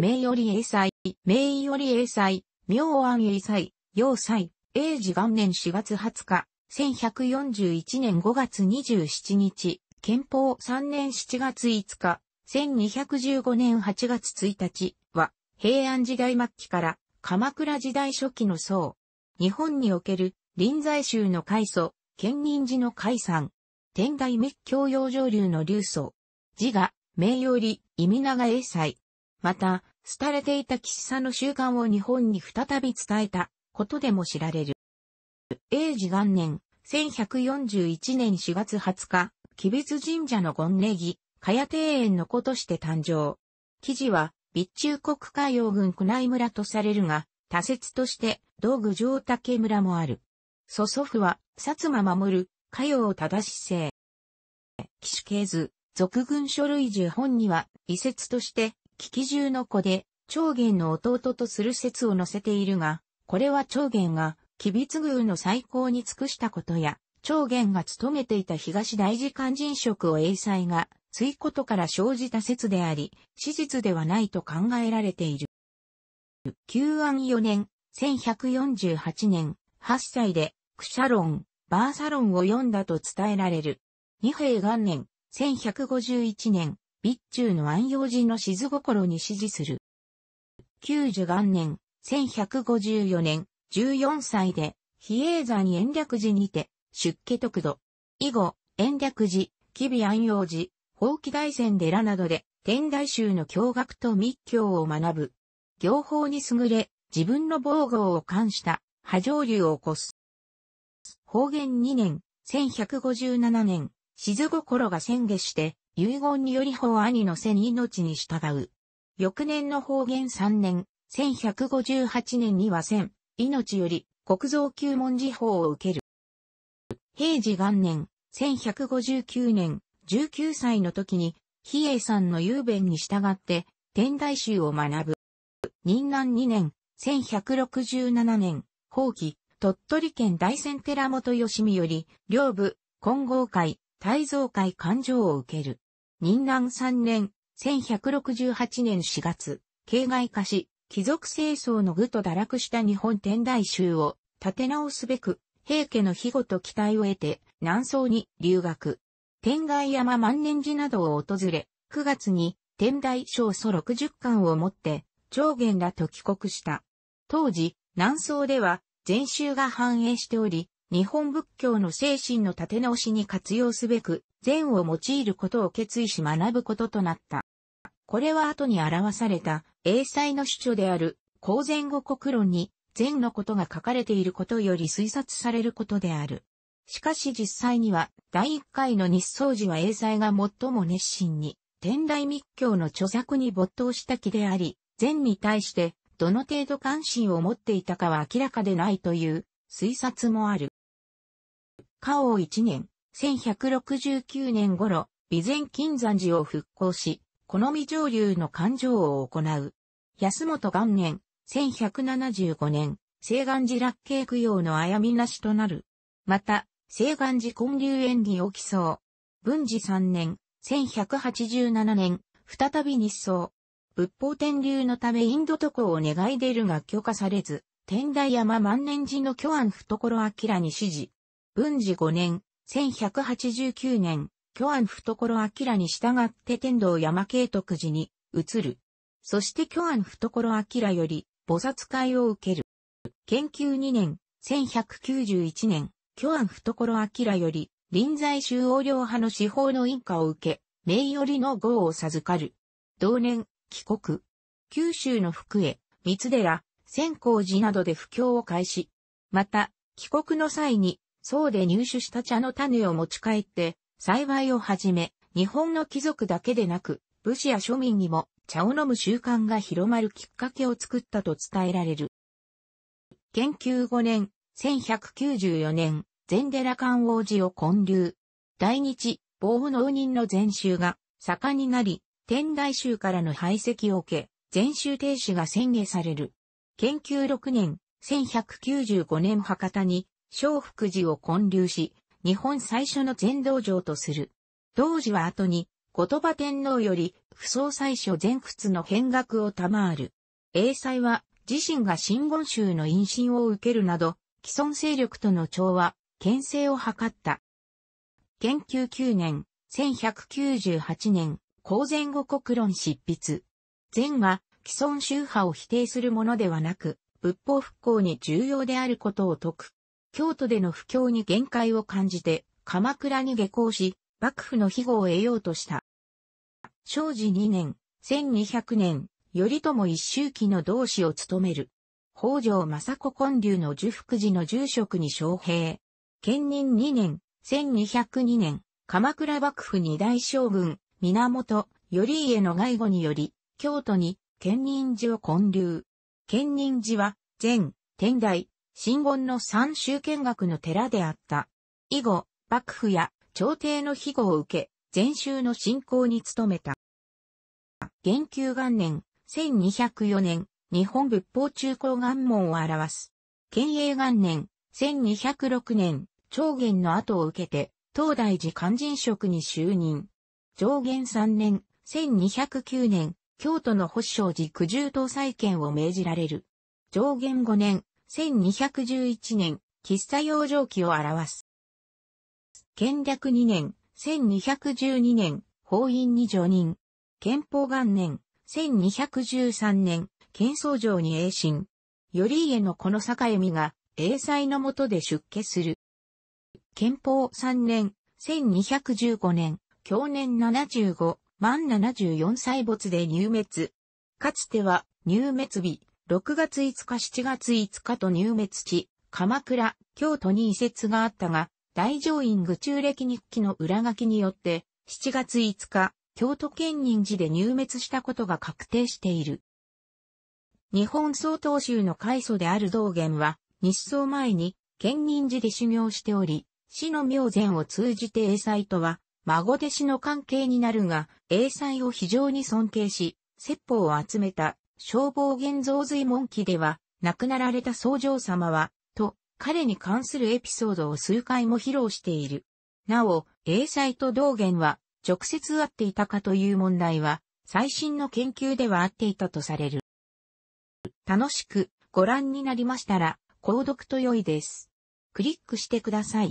名より英才、名より英才、明安英才、要才、英治元年4月20日、1141年5月27日、憲法3年7月5日、1215年8月1日は、平安時代末期から鎌倉時代初期の僧。日本における臨済宗の開祖、建仁寺の解散。天台密教養上流の流祖。字が、名より、意味長英才。また、廃れていた喫茶の習慣を日本に再び伝えたことでも知られる。英治元年、1141年4月20日、吉別神社の権礼儀、かや庭園の子として誕生。記事は、備中国海洋軍宮内村とされるが、多説として、道具上竹村もある。祖祖父は、薩摩守る、家洋正姿勢。騎手系図、俗軍書類十本には、遺説として、危き中の子で、長元の弟とする説を載せているが、これは長元が、吉備津宮の最高に尽くしたことや、長元が務めていた東大寺勧進職を英才が、ついことから生じた説であり、史実ではないと考えられている。旧安4年、1148年、8歳で、クシャロン、バーサロンを読んだと伝えられる。二平元年、1151年、備中の安養寺の静心に支持する。九十元年、1154年、14歳で、比叡山延暦寺にて、出家得度。以後、延暦寺、吉備安養寺、法器大仙寺などで、天台宗の教学と密教を学ぶ。行法に優れ、自分の防護を冠した、波状流を起こす。方元2年、1157年、静心が宣下して、遺言により法兄のに命に従う。翌年の方言3年、1158年には千、命より国造旧門字法を受ける。平治元年、1159年、19歳の時に、比叡山の雄弁に従って、天台宗を学ぶ。任南2年、1167年、後期、鳥取県大仙寺本義美より、両部、混合会、大蔵会勘定を受ける。任難三年、1168年4月、境外化し、貴族清掃の具と堕落した日本天台宗を立て直すべく、平家の庇護と期待を得て、南宋に留学。天外山万年寺などを訪れ、9月に天台小祖60巻を持って、長元らと帰国した。当時、南宋では、禅宗が繁栄しており、日本仏教の精神の立て直しに活用すべく、善を用いることを決意し学ぶこととなった。これは後に表された、英才の主張である、公然語国論に、善のことが書かれていることより推察されることである。しかし実際には、第1回の日宗寺は英才が最も熱心に、天台密教の著作に没頭した気であり、善に対して、どの程度関心を持っていたかは明らかでないという推察もある。花王一年、1169年頃、備前金山寺を復興し、好み上流の勘定を行う。安本元年、1175年、西岸寺落慶供養のあやみなしとなる。また、西岸寺混流演技を起草。文治三年、1187年、再び日葬。仏法天流のためインド渡航を願い出るが許可されず、天台山万年寺の巨安懐明に指示。文治5年、1189年、巨安懐明に従って天道山慶徳寺に移る。そして巨安懐明より菩薩会を受ける。研究2年、1191年、巨安懐明より臨済宗王領派の司法の印鑑を受け、名寄の号を授かる。同年、帰国。九州の福江、三寺、仙光寺などで布教を開始。また、帰国の際に僧で入手した茶の種を持ち帰って、幸いをはじめ、日本の貴族だけでなく、武士や庶民にも茶を飲む習慣が広まるきっかけを作ったと伝えられる。研究5年、1194年、禅寺観王寺を建立。大日、防農人の禅宗が盛んになり、天台宗からの排斥を受け、禅宗停止が宣言される。研究6年、1195年博多に小福寺を建立し、日本最初の全道場とする。当時は後に、言葉天皇より、不相最初前屈の変額を賜る。英才は、自身が新言宗の陰信を受けるなど、既存勢力との調和、牽制を図った。研究9年、1198年、公前後国論執筆。禅は、既存宗派を否定するものではなく、仏法復興に重要であることを説く。京都での不況に限界を感じて、鎌倉に下校し、幕府の庇護を得ようとした。正治2年、1200年、頼朝一周期の同志を務める。北条政子建立の樹福寺の住職に招聘。兼任2年、1202年、鎌倉幕府二大将軍、源、頼家の外護により、京都に、兼任寺を建立。建任寺は、前、天台、真言の三州見学の寺であった。以後、幕府や朝廷の庇護を受け、禅宗の信仰に努めた。元久元年、1204年、日本仏法中高元門を表す。建英元年、1206年、長元の後を受けて、東大寺勧進職に就任。上元三年、1209年、京都の保守寺九重搭載権を命じられる。上元五年、1211年、喫茶養生期を表す。建略2年、1212年、法院に除任。憲法元年、1213年、憲宗城に栄進。頼家のこの境みが、英才のもとで出家する。憲法3年、1215年、享年75、万74歳没で入滅。かつては、入滅日、6月5日7月5日と入滅地、鎌倉、京都に移設があったが、大乗院具中歴日記の裏書きによって、7月5日、京都県人寺で入滅したことが確定している。日本総統州の開祖である道元は、日宋前に、県人寺で修行しており、死の明前を通じて英才とは、孫弟子の関係になるが、英才を非常に尊敬し、説法を集めた消防現像随文記では、亡くなられた僧正様は、と、彼に関するエピソードを数回も披露している。なお、英才と道元は、直接会っていたかという問題は、最新の研究では合っていたとされる。楽しくご覧になりましたら、購読と良いです。クリックしてください。